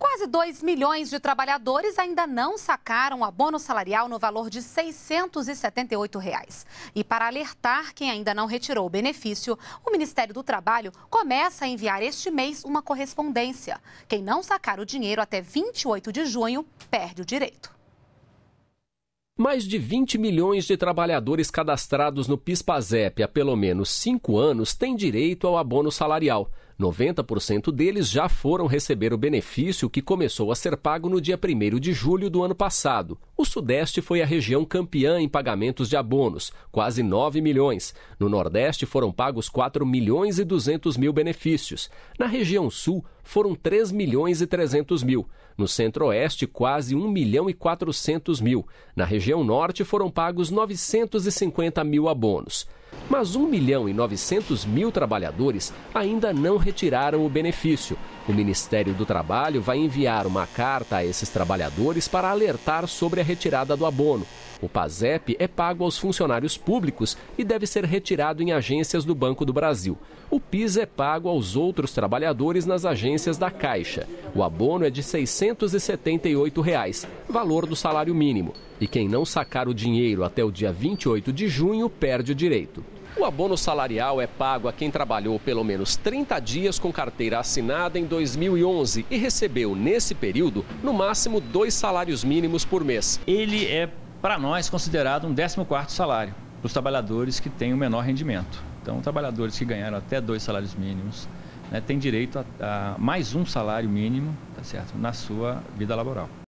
Quase 2 milhões de trabalhadores ainda não sacaram o abono salarial no valor de R$ 678. Reais. E para alertar quem ainda não retirou o benefício, o Ministério do Trabalho começa a enviar este mês uma correspondência. Quem não sacar o dinheiro até 28 de junho perde o direito. Mais de 20 milhões de trabalhadores cadastrados no PIS/PASEP há pelo menos cinco anos têm direito ao abono salarial. 90% deles já foram receber o benefício que começou a ser pago no dia 1 de julho do ano passado. O Sudeste foi a região campeã em pagamentos de abonos, quase 9 milhões. No Nordeste foram pagos 4 milhões e 200 mil benefícios. Na região Sul foram 3 milhões e 300 mil. No Centro-Oeste, quase 1 milhão e 400 mil. Na região Norte foram pagos 950 mil abonos mas 1 milhão e 900 mil trabalhadores ainda não retiraram o benefício. O Ministério do Trabalho vai enviar uma carta a esses trabalhadores para alertar sobre a retirada do abono. O PASEP é pago aos funcionários públicos e deve ser retirado em agências do Banco do Brasil. O PIS é pago aos outros trabalhadores nas agências da Caixa. O abono é de R$ 678, reais, valor do salário mínimo. E quem não sacar o dinheiro até o dia 28 de junho perde o direito. O abono salarial é pago a quem trabalhou pelo menos 30 dias com carteira assinada em 2011 e recebeu, nesse período, no máximo dois salários mínimos por mês. Ele é, para nós, considerado um 14º salário para os trabalhadores que têm o menor rendimento. Então, trabalhadores que ganharam até dois salários mínimos né, têm direito a, a mais um salário mínimo tá certo, na sua vida laboral.